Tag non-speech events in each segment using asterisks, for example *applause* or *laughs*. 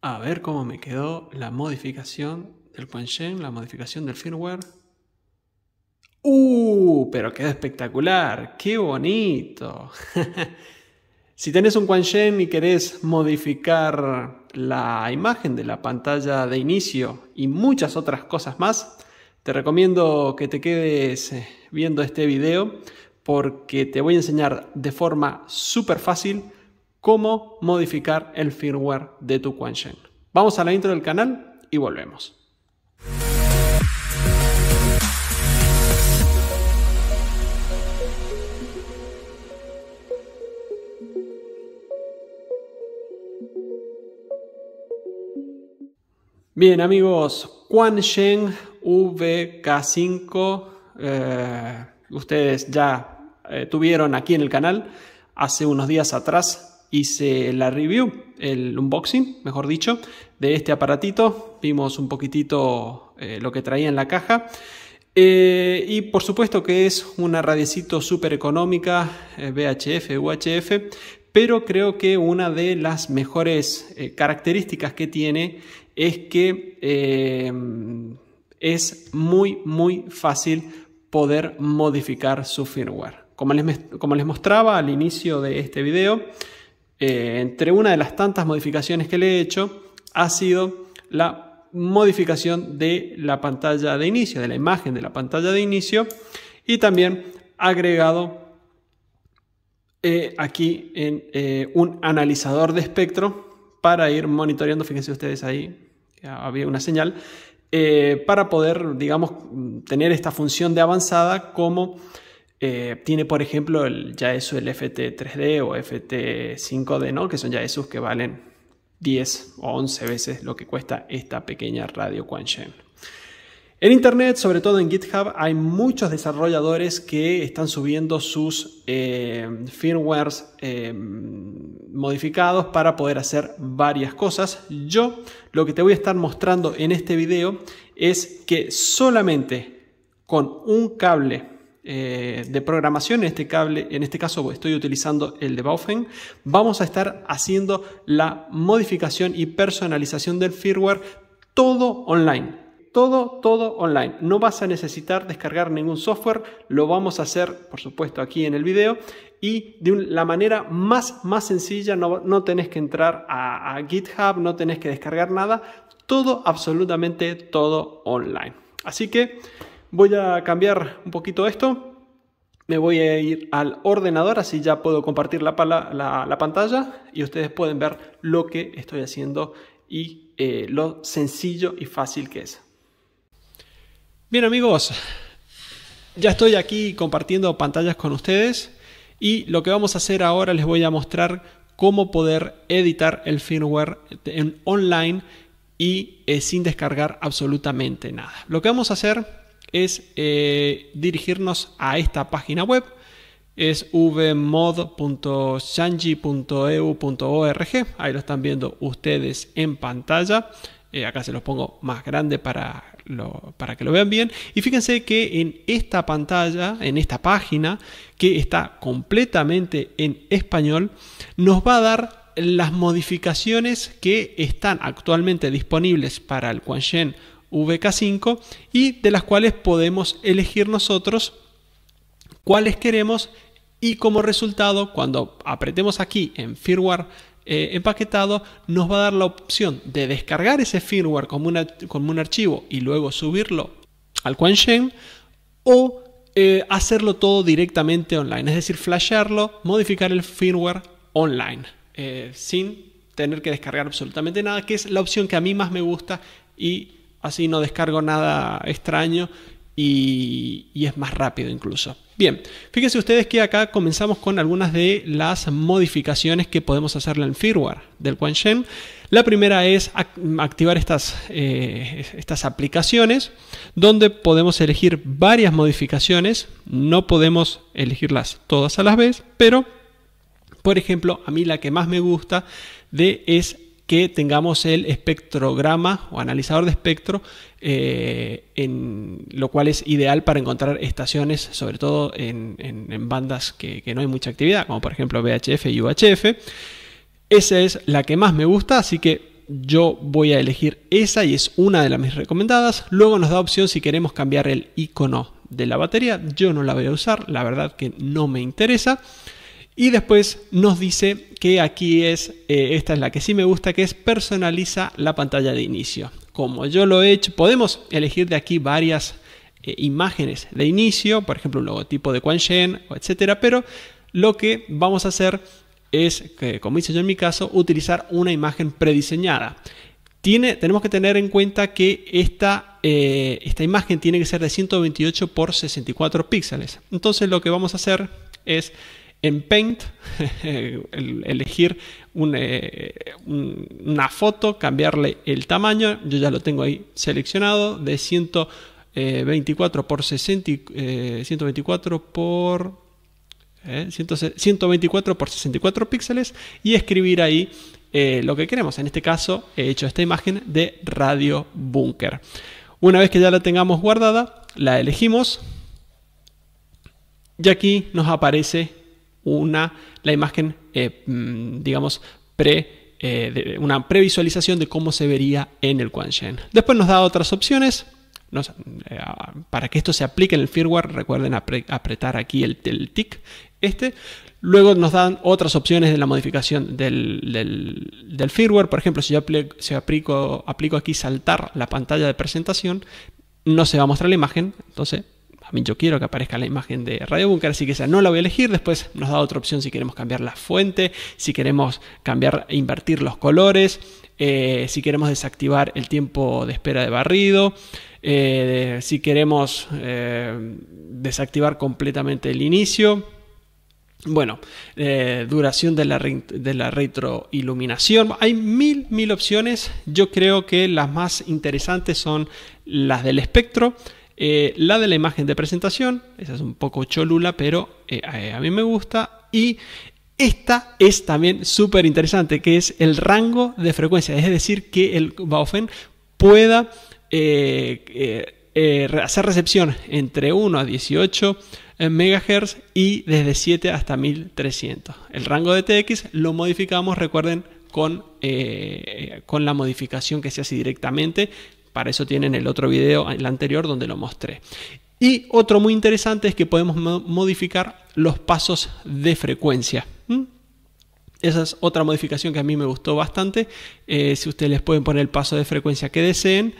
A ver cómo me quedó la modificación del Quanchen, la modificación del firmware. ¡Uh! Pero quedó espectacular. ¡Qué bonito! *laughs* si tenés un Quanchen y querés modificar la imagen de la pantalla de inicio y muchas otras cosas más, te recomiendo que te quedes eh, viendo este video porque te voy a enseñar de forma súper fácil cómo modificar el firmware de tu Quansheng. Vamos a la intro del canal y volvemos. Bien amigos, Quansheng VK5, eh, ustedes ya eh, tuvieron aquí en el canal hace unos días atrás hice la review, el unboxing, mejor dicho, de este aparatito. Vimos un poquitito eh, lo que traía en la caja. Eh, y por supuesto que es una radiecito súper económica, eh, VHF, UHF, pero creo que una de las mejores características que tiene es que es muy, muy fácil poder modificar su firmware. Como les, como les mostraba al inicio de este video, eh, entre una de las tantas modificaciones que le he hecho ha sido la modificación de la pantalla de inicio, de la imagen de la pantalla de inicio y también agregado eh, aquí en eh, un analizador de espectro para ir monitoreando, fíjense ustedes ahí, había una señal, para poder, digamos, tener esta función de avanzada como eh, tiene, por ejemplo, el, ya eso, el FT3D o FT5D, ¿no? que son ya esos que valen 10 o 11 veces lo que cuesta esta pequeña radio Quanchen. En Internet, sobre todo en GitHub, hay muchos desarrolladores que están subiendo sus eh, firmwares eh, modificados para poder hacer varias cosas. Yo lo que te voy a estar mostrando en este video es que solamente con un cable eh, de programación, en este, cable, en este caso estoy utilizando el de Baufen. vamos a estar haciendo la modificación y personalización del firmware todo online. Todo, todo online. No vas a necesitar descargar ningún software, lo vamos a hacer, por supuesto, aquí en el video y de la manera más, más sencilla, no, tenés que entrar a, a GitHub, no tenés que descargar nada, todo, absolutamente todo online. Así que Voy a cambiar un poquito esto. Me voy a ir al ordenador, así ya puedo compartir la, pantalla y ustedes pueden ver lo que estoy haciendo y eh, lo sencillo y fácil que es. Bien amigos, ya estoy aquí compartiendo pantallas con ustedes y lo que vamos a hacer ahora les voy a mostrar cómo poder editar el firmware en online y eh, sin descargar absolutamente nada. Lo que vamos a hacer es eh, dirigirnos a esta página web, es vmod.shanji.eu.org, ahí lo están viendo ustedes en pantalla, eh, acá se los pongo más grande para, para que lo vean bien, y fíjense que en esta pantalla, en esta página, que está completamente en español, nos va a dar las modificaciones que están actualmente disponibles para el QuanShen. VK5 y de las cuales podemos elegir nosotros cuáles queremos y como resultado cuando apretemos aquí en firmware eh, empaquetado nos va a dar la opción de descargar ese firmware como, como un archivo y luego subirlo al Shen o eh, hacerlo todo directamente online, es decir, flashearlo, modificar el firmware online eh, sin tener que descargar absolutamente nada, que es la opción que a mí más me gusta y así no descargo nada extraño y, es más rápido incluso. Bien, fíjense ustedes que acá comenzamos con algunas de las modificaciones que podemos hacerle al firmware del QuanShen. La primera es activar estas, eh, estas aplicaciones donde podemos elegir varias modificaciones. No podemos elegirlas todas a la vez, pero por ejemplo, a mí la que más me gusta de es que tengamos el espectrograma o analizador de espectro, eh, en, lo cual es ideal para encontrar estaciones, sobre todo en, bandas que, que, no hay mucha actividad, como por ejemplo VHF y UHF. Esa es la que más me gusta, así que yo voy a elegir esa y es una de las mis recomendadas. Luego nos da opción si queremos cambiar el icono de la batería. Yo no la voy a usar, la verdad que no me interesa. Y después nos dice que aquí es, eh, esta es la que sí me gusta, que es personaliza la pantalla de inicio. Como yo lo he hecho, podemos elegir de aquí varias eh, imágenes de inicio, por ejemplo un logotipo de Quan Shen, etcétera, pero lo que vamos a hacer es, como hice yo en mi caso, utilizar una imagen prediseñada. Tiene, tenemos que tener en cuenta que esta, eh, esta imagen tiene que ser de 128 por 64 píxeles. Entonces lo que vamos a hacer es en Paint, *laughs* elegir eh, una foto, cambiarle el tamaño, yo ya lo tengo ahí seleccionado, de 124 eh, por 60, 124 eh, por 124 por 64 píxeles y escribir ahí lo que queremos. En este caso he hecho esta imagen de radio búnker. Una vez que ya la tengamos guardada, la elegimos y aquí nos aparece una, la imagen, eh, mm, digamos, pre, eh, una previsualización de cómo se vería en el Quangen. Después nos da otras opciones. Eh, para que esto se aplique en el firmware, recuerden apretar aquí el, tick. Este. Luego nos dan otras opciones de la modificación del, del, firmware. Por ejemplo, si yo aplico, aplico aquí saltar la pantalla de presentación, no se va a mostrar la imagen. Entonces a mí yo quiero que aparezca la imagen de Radio Bunker, así que esa no la voy a elegir. Después nos da otra opción si queremos cambiar la fuente, si queremos cambiar, invertir los colores, eh, si queremos desactivar el tiempo de espera de barrido, eh, si queremos eh, desactivar completamente el inicio. Bueno, duración de la, de la, retroiluminación. Hay mil, mil opciones. Yo creo que las más interesantes son las del espectro. Eh, la de la imagen de presentación, esa es un poco cholula, pero eh, eh, a mí me gusta. Y esta es también súper interesante, que es el rango de frecuencia, es decir, que el Baufen pueda hacer recepción entre 1 a 18 MHz y desde 7 hasta 1300. El rango de TX lo modificamos, recuerden, con, con, la modificación que se hace directamente para eso tienen el otro video, el anterior, donde lo mostré. Y otro muy interesante es que podemos modificar los pasos de frecuencia. Esa es otra modificación que a mí me gustó bastante. Eh, si ustedes les pueden poner el paso de frecuencia que deseen,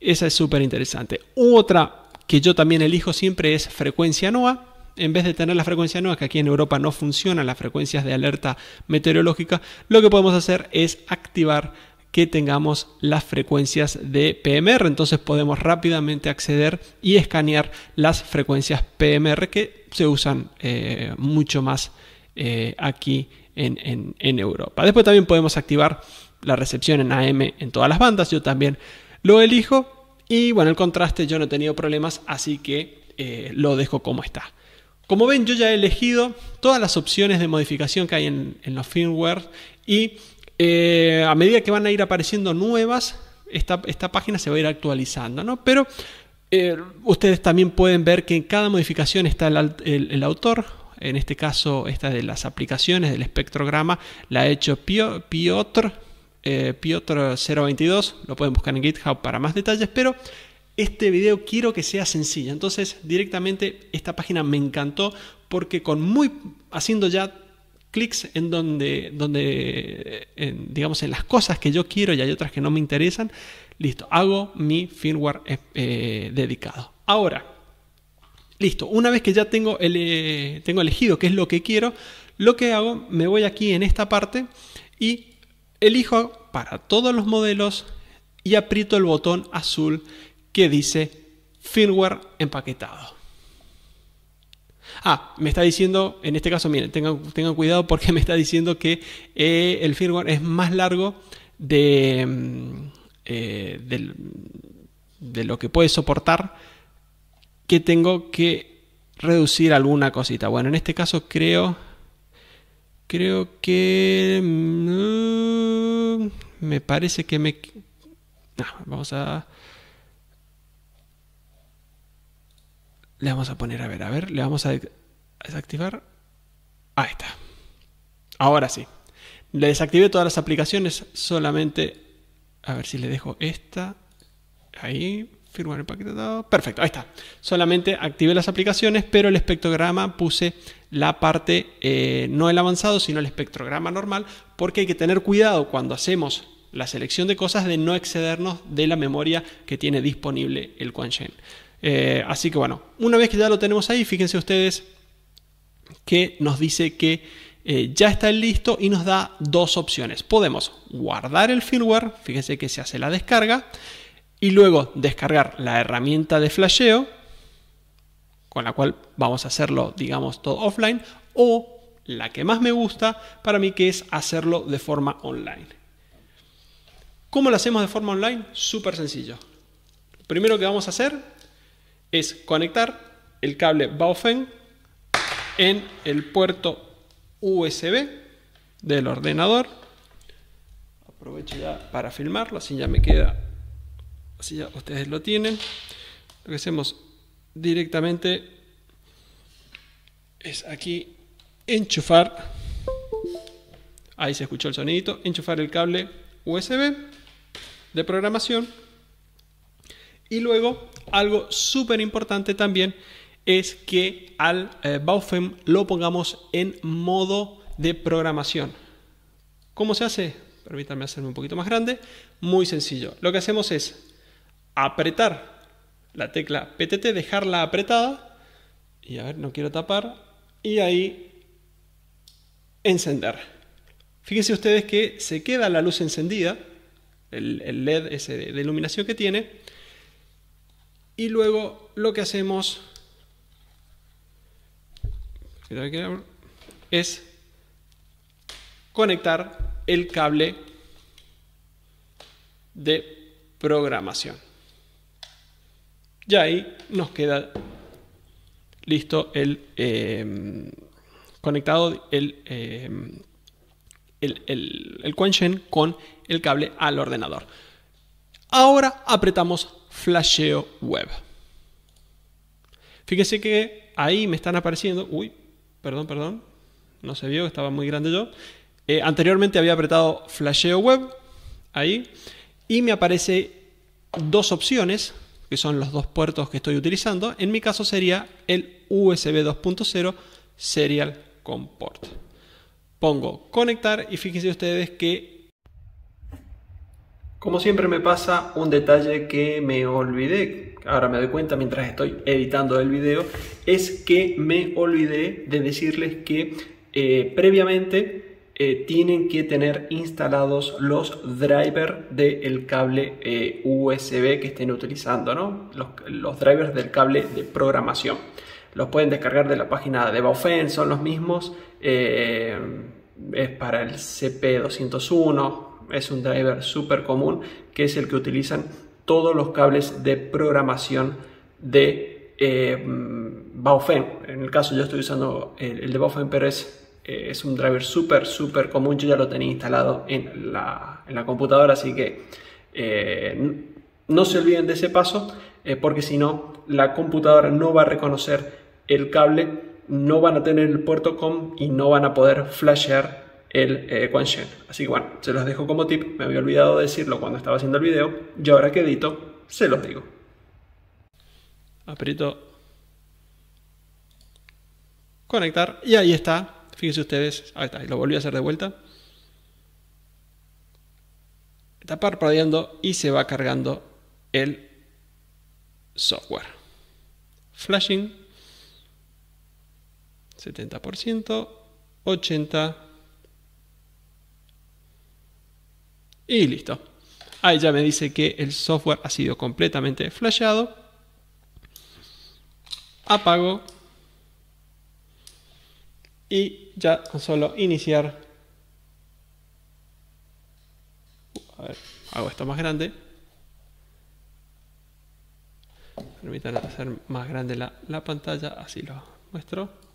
esa es súper interesante. Otra que yo también elijo siempre es frecuencia NOAA. En vez de tener la frecuencia NOAA, que aquí en Europa no funcionan las frecuencias de alerta meteorológica, lo que podemos hacer es activar que tengamos las frecuencias de PMR. Entonces podemos rápidamente acceder y escanear las frecuencias PMR que se usan eh, mucho más eh, aquí en, Europa. Después también podemos activar la recepción en AM en todas las bandas. Yo también lo elijo. Y bueno, el contraste yo no he tenido problemas, así que eh, lo dejo como está. Como ven, yo ya he elegido todas las opciones de modificación que hay en, en los firmware y eh, a medida que van a ir apareciendo nuevas, esta, página se va a ir actualizando, ¿no? Pero eh, ustedes también pueden ver que en cada modificación está el, autor. En este caso, esta de las aplicaciones del espectrograma la ha hecho Piotr, eh, Piotr022. Lo pueden buscar en GitHub para más detalles, pero este video quiero que sea sencillo. Entonces, directamente esta página me encantó porque con muy haciendo ya clics en donde, donde digamos, en las cosas que yo quiero y hay otras que no me interesan, listo, hago mi firmware eh, eh, dedicado. Ahora, listo, una vez que ya tengo, el, eh, tengo elegido qué es lo que quiero, lo que hago, me voy aquí en esta parte y elijo para todos los modelos y aprieto el botón azul que dice firmware empaquetado. Ah, me está diciendo, en este caso, miren, tengan, cuidado porque *laughs* me está diciendo que eh, el firmware es más largo de, mm, eh, de, lo que puede soportar que tengo que reducir alguna cosita. Bueno, en este caso creo, creo que mm, me parece que me... Ah, vamos a Le vamos a poner, a ver, a ver, le vamos a desactivar. Ahí está. Ahora sí. Le desactivé todas las aplicaciones, solamente... A ver si le dejo esta. Ahí, firmar el paquete de dado. Perfecto, ahí está. Solamente activé las aplicaciones, pero el espectrograma puse la parte, eh, no el avanzado, sino el espectrograma normal, porque hay que tener cuidado cuando hacemos la selección de cosas de no excedernos de la memoria que tiene disponible el Shen. Eh, así que bueno, una vez que ya lo tenemos ahí, fíjense ustedes que nos dice que eh, ya está listo y nos da dos opciones. Podemos guardar el firmware, fíjense que se hace la descarga, y luego descargar la herramienta de flasheo, con la cual vamos a hacerlo, digamos, todo offline, o la que más me gusta para mí, que es hacerlo de forma online. ¿Cómo lo hacemos de forma online? Súper sencillo. primero que vamos a hacer es conectar el cable Baufen en el puerto USB del ordenador. Aprovecho ya para filmarlo, así ya me queda, así ya ustedes lo tienen. Lo que hacemos directamente es aquí enchufar, ahí se escuchó el sonidito, enchufar el cable USB de programación y luego, algo súper importante también es que al eh, lo pongamos en modo de programación. ¿Cómo se hace? Permítanme hacerme un poquito más grande. Muy sencillo. Lo que hacemos es apretar la tecla PTT, dejarla apretada. Y a ver, no quiero tapar. Y ahí encender. Fíjense ustedes que se queda la luz encendida, el, LED ese de iluminación que tiene y luego lo que hacemos es conectar el cable de programación. Y ahí nos queda listo el em, conectado el, eh, el, con el cable al ordenador. Ahora apretamos flasheo web. Fíjese que ahí me están apareciendo, uy, perdón, perdón, no se vio, estaba muy grande yo. Eh, anteriormente había apretado flasheo web, ahí, y me aparece dos opciones, que son los dos puertos que estoy utilizando. En mi caso sería el USB 2.0 Serial Comport. Pongo conectar y fíjense ustedes que como siempre me pasa un detalle que me olvidé, ahora me doy cuenta mientras estoy editando el video, es que me olvidé de decirles que eh, previamente eh, tienen que tener instalados los drivers del cable eh, USB que estén utilizando, ¿no? los, drivers del cable de programación los pueden descargar de la página de Baufen, son los mismos, es para el CP201, es un driver súper común que es el que utilizan todos los cables de programación de eh, En el caso yo estoy usando el, de Baufen, pero eh, es, un driver súper, súper común. Yo ya lo tenía instalado en la, computadora, así que eh, no se olviden de ese paso, eh, porque si no, la computadora no va a reconocer el cable, no van a tener el puerto COM y no van a poder flashear el eh, Así que bueno, se los dejo como tip, me había olvidado decirlo cuando estaba haciendo el video, y ahora que edito, se los digo. Aprieto conectar y ahí está. Fíjense ustedes, ahí está, y lo volví a hacer de vuelta. Está parpadeando y se va cargando el software. Flashing 70%, 80%. Y listo. Ahí ya me dice que el software ha sido completamente flasheado, Apago. Y ya con solo iniciar. A ver, hago esto más grande. permítanme hacer más grande la pantalla, así lo muestro.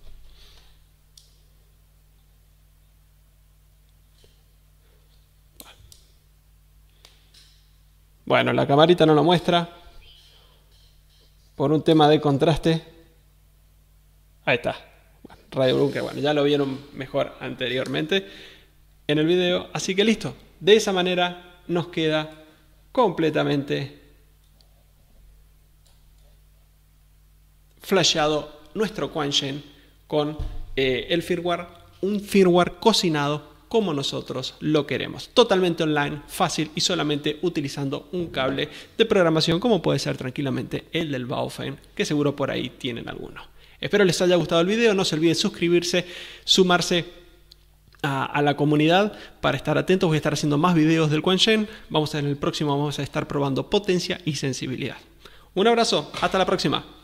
Bueno, la camarita no lo muestra. Por un tema de contraste. Ahí está. Radio Radio que bueno, ya lo vieron mejor anteriormente en el video. Así que listo. De esa manera nos queda completamente flasheado nuestro Shen con eh, el firmware, un firmware cocinado como nosotros lo queremos. Totalmente online, fácil y solamente utilizando un cable de programación como puede ser tranquilamente el del Baofeng, que seguro por ahí tienen alguno. Espero les haya gustado el video, no se olviden suscribirse, sumarse a, la comunidad para estar atentos. Voy a estar haciendo más videos del Quan Vamos a, en el próximo vamos a estar probando potencia y sensibilidad. Un abrazo, hasta la próxima.